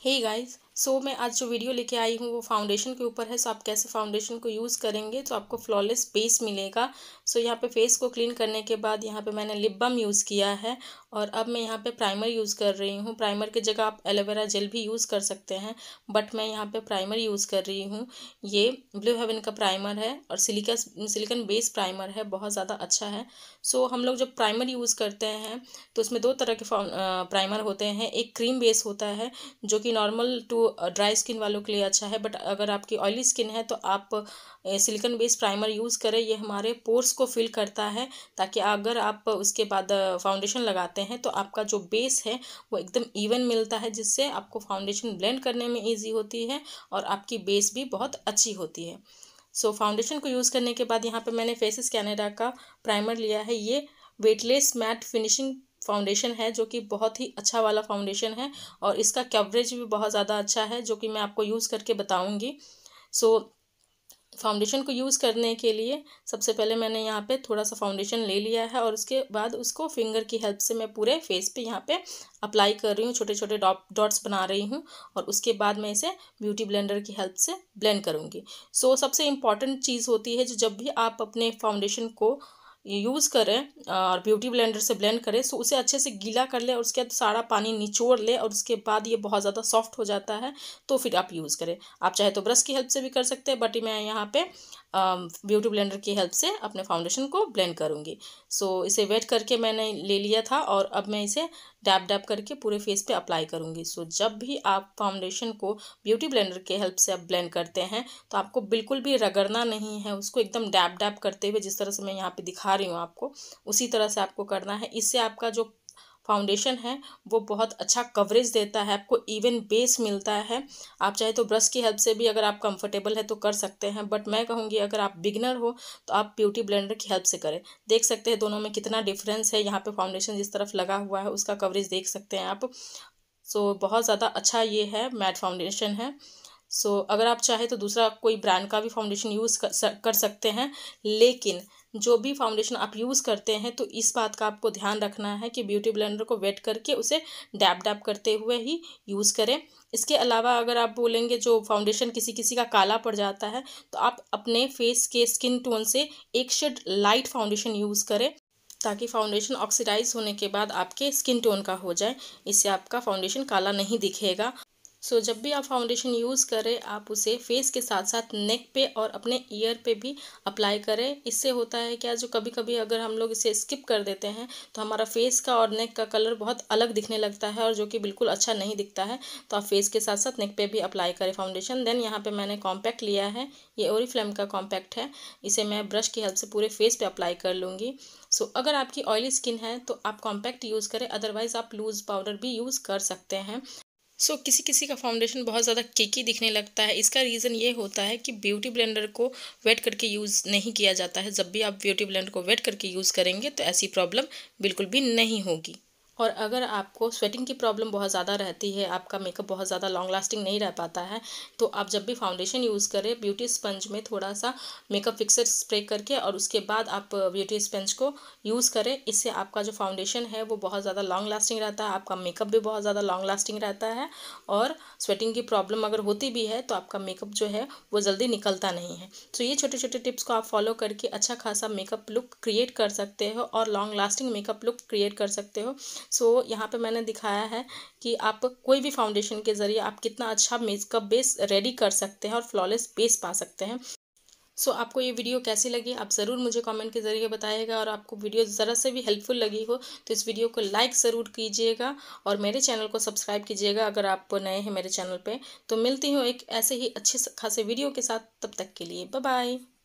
Hey guys, सो so, मैं आज जो वीडियो लेके आई हूँ वो फाउंडेशन के ऊपर है सो so, आप कैसे फाउंडेशन को यूज़ करेंगे तो आपको फ्लॉलेस बेस मिलेगा सो so, यहाँ पे फेस को क्लीन करने के बाद यहाँ पे मैंने लिप बम यूज़ किया है और अब मैं यहाँ पे प्राइमर यूज़ कर रही हूँ प्राइमर की जगह आप एलोवेरा जेल भी यूज़ कर सकते हैं बट मैं यहाँ पर प्राइमर यूज़ कर रही हूँ ये ब्लू हेवन का प्राइमर है और सिलिका सिलिकन बेस प्राइमर है बहुत ज़्यादा अच्छा है सो so, हम लोग जब प्राइमर यूज़ करते हैं तो उसमें दो तरह के प्राइमर होते हैं एक क्रीम बेस होता है जो कि नॉर्मल टू ड्राई स्किन वालों के लिए अच्छा है बट अगर आपकी ऑयली स्किन है तो आप सिलिकन बेस प्राइमर यूज़ करें ये हमारे पोर्स को फिल करता है ताकि अगर आप उसके बाद फाउंडेशन लगाते हैं तो आपका जो बेस है वो एकदम इवन मिलता है जिससे आपको फाउंडेशन ब्लेंड करने में ईजी होती है और आपकी बेस भी बहुत अच्छी होती है सो so, फाउंडेशन को यूज़ करने के बाद यहाँ पर मैंने फेसिस कैनेडा का प्राइमर लिया है ये वेटलेस मैट फिनिशिंग फाउंडेशन है जो कि बहुत ही अच्छा वाला फाउंडेशन है और इसका कवरेज भी बहुत ज़्यादा अच्छा है जो कि मैं आपको यूज़ करके बताऊँगी सो फाउंडेशन को यूज़ करने के लिए सबसे पहले मैंने यहाँ पे थोड़ा सा फाउंडेशन ले लिया है और उसके बाद उसको फिंगर की हेल्प से मैं पूरे फेस पे यहाँ पे अप्लाई कर रही हूँ छोटे छोटे डॉट्स बना रही हूँ और उसके बाद मैं इसे ब्यूटी ब्लेंडर की हेल्प से ब्लेंड करूँगी सो so, सबसे इम्पॉर्टेंट चीज़ होती है जो जब भी आप अपने फाउंडेशन को यूज़ करें और ब्यूटी ब्लेंडर से ब्लेंड करें सो तो उसे अच्छे से गीला कर लें और उसके बाद सारा पानी निचोड़ लें और उसके बाद ये बहुत ज़्यादा सॉफ्ट हो जाता है तो फिर आप यूज़ करें आप चाहे तो ब्रश की हेल्प से भी कर सकते हैं बट मैं यहाँ पे ब्यूटी ब्लेंडर की हेल्प से अपने फाउंडेशन को ब्लेंड करूँगी सो इसे वेट करके मैंने ले लिया था और अब मैं इसे डैप डैप करके पूरे फेस पे अप्लाई करूँगी सो जब भी आप फाउंडेशन को ब्यूटी ब्लेंडर के हेल्प से आप ब्लेंड करते हैं तो आपको बिल्कुल भी रगड़ना नहीं है उसको एकदम डैप डैप करते हुए जिस तरह से मैं यहाँ पर दिखा रही हूँ आपको उसी तरह से आपको करना है इससे आपका जो फाउंडेशन है वो बहुत अच्छा कवरेज देता है आपको इवन बेस मिलता है आप चाहे तो ब्रश की हेल्प से भी अगर आप कंफर्टेबल है तो कर सकते हैं बट मैं कहूँगी अगर आप बिगनर हो तो आप ब्यूटी ब्लेंडर की हेल्प से करें देख सकते हैं दोनों में कितना डिफरेंस है यहाँ पे फाउंडेशन जिस तरफ लगा हुआ है उसका कवरेज देख सकते हैं आप सो so, बहुत ज़्यादा अच्छा ये है मैट फाउंडेशन है सो so, अगर आप चाहें तो दूसरा कोई ब्रांड का भी फाउंडेशन यूज़ कर, कर सकते हैं लेकिन जो भी फाउंडेशन आप यूज़ करते हैं तो इस बात का आपको ध्यान रखना है कि ब्यूटी ब्लेंडर को वेट करके उसे डैप डैप करते हुए ही यूज़ करें इसके अलावा अगर आप बोलेंगे जो फाउंडेशन किसी किसी का काला पड़ जाता है तो आप अपने फेस के स्किन टोन से एक शेड लाइट फाउंडेशन यूज़ करें ताकि फाउंडेशन ऑक्सीडाइज होने के बाद आपके स्किन टोन का हो जाए इससे आपका फाउंडेशन काला नहीं दिखेगा सो so, जब भी आप फाउंडेशन यूज़ करें आप उसे फेस के साथ साथ नेक पे और अपने ईयर पे भी अप्लाई करें इससे होता है क्या जो कभी कभी अगर हम लोग इसे स्किप कर देते हैं तो हमारा फेस का और नेक का कलर बहुत अलग दिखने लगता है और जो कि बिल्कुल अच्छा नहीं दिखता है तो आप फेस के साथ साथ नेक पे भी अप्लाई करें फाउंडेशन देन यहाँ पर मैंने कॉम्पैक्ट लिया है ये ओरी का कॉम्पैक्ट है इसे मैं ब्रश की हेल्प से पूरे फेस पर अप्लाई कर लूँगी सो so, अगर आपकी ऑयली स्किन है तो आप कॉम्पैक्ट यूज़ करें अदरवाइज़ आप लूज़ पाउडर भी यूज़ कर सकते हैं सो so, किसी किसी का फाउंडेशन बहुत ज़्यादा केकी दिखने लगता है इसका रीज़न ये होता है कि ब्यूटी ब्लेंडर को वेट करके यूज़ नहीं किया जाता है जब भी आप ब्यूटी ब्लेंडर को वेट करके यूज़ करेंगे तो ऐसी प्रॉब्लम बिल्कुल भी नहीं होगी और अगर आपको स्वेटिंग की प्रॉब्लम बहुत ज़्यादा रहती है आपका मेकअप बहुत ज़्यादा लॉन्ग लास्टिंग नहीं रह पाता है तो आप जब भी फाउंडेशन यूज़ करें ब्यूटी स्पंज में थोड़ा सा मेकअप फिक्सर स्प्रे करके और उसके बाद आप ब्यूटी स्पंज को यूज़ करें इससे आपका जो फाउंडेशन है वो बहुत ज़्यादा लॉन्ग लास्टिंग रहता है आपका मेकअप भी बहुत ज़्यादा लॉन्ग लास्टिंग रहता है और स्वेटिंग की प्रॉब्लम अगर होती भी है तो आपका मेकअप जो है वो जल्दी निकलता नहीं है तो ये छोटे छोटे टिप्स को आप फॉलो करके अच्छा खासा मेकअप लुक क्रिएट कर सकते हो और long lasting makeup look create कर सकते हो सो so, यहाँ पे मैंने दिखाया है कि आप कोई भी फाउंडेशन के ज़रिए आप कितना अच्छा मेकअप बेस रेडी कर सकते हैं और फ्लॉलेस बेस पा सकते हैं सो so, आपको ये वीडियो कैसी लगी आप ज़रूर मुझे कमेंट के ज़रिए बताइएगा और आपको वीडियो ज़रा से भी हेल्पफुल लगी हो तो इस वीडियो को लाइक ज़रूर कीजिएगा और मेरे चैनल को सब्सक्राइब कीजिएगा अगर आप नए हैं मेरे चैनल पे तो मिलती हूँ एक ऐसे ही अच्छे खासे वीडियो के साथ तब तक के लिए बाय